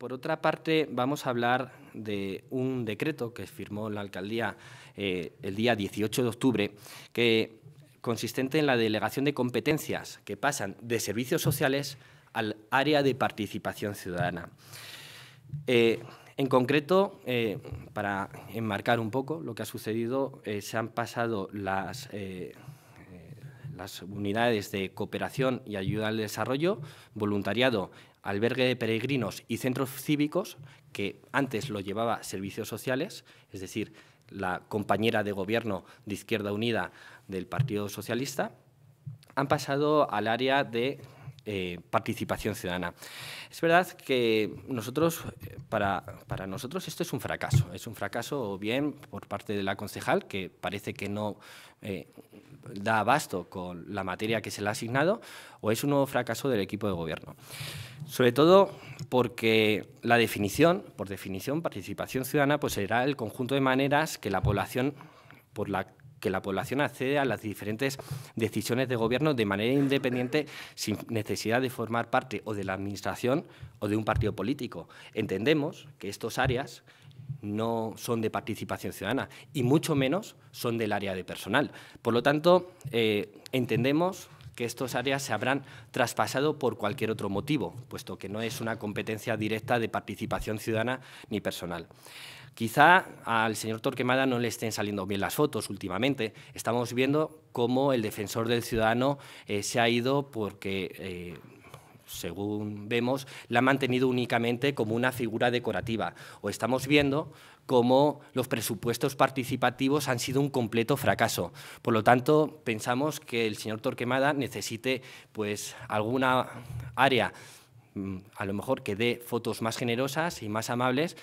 Por otra parte, vamos a hablar de un decreto que firmó la alcaldía eh, el día 18 de octubre, que consistente en la delegación de competencias que pasan de servicios sociales al área de participación ciudadana. Eh, en concreto, eh, para enmarcar un poco lo que ha sucedido, se han pasado las las unidades de cooperación y ayuda al desarrollo, voluntariado, albergue de peregrinos y centros cívicos, que antes lo llevaba servicios sociales, es decir, la compañera de gobierno de Izquierda Unida del Partido Socialista, han pasado al área de eh, participación ciudadana. Es verdad que nosotros, para, nosotros esto es un fracaso. Es un fracaso bien por parte de la concejal, que parece que no eh, da abasto con la materia que se le ha asignado o es un nuevo fracaso del equipo de gobierno. Sobre todo porque la definición, por definición, participación ciudadana, pues será el conjunto de maneras que la población, por la que la población accede a las diferentes decisiones de gobierno de manera independiente sin necesidad de formar parte o de la administración o de un partido político. Entendemos que estas áreas no son de participación ciudadana y mucho menos son del área de personal. Por lo tanto, eh, entendemos que estas áreas se habrán traspasado por cualquier otro motivo, puesto que no es una competencia directa de participación ciudadana ni personal. Quizá al señor Torquemada no le estén saliendo bien las fotos últimamente. Estamos viendo cómo el defensor del ciudadano eh, se ha ido porque... Eh, según vemos, la ha mantenido únicamente como una figura decorativa. O estamos viendo cómo los presupuestos participativos han sido un completo fracaso. Por lo tanto, pensamos que el señor Torquemada necesite pues, alguna área mm, a lo mejor que dé fotos más generosas y más amables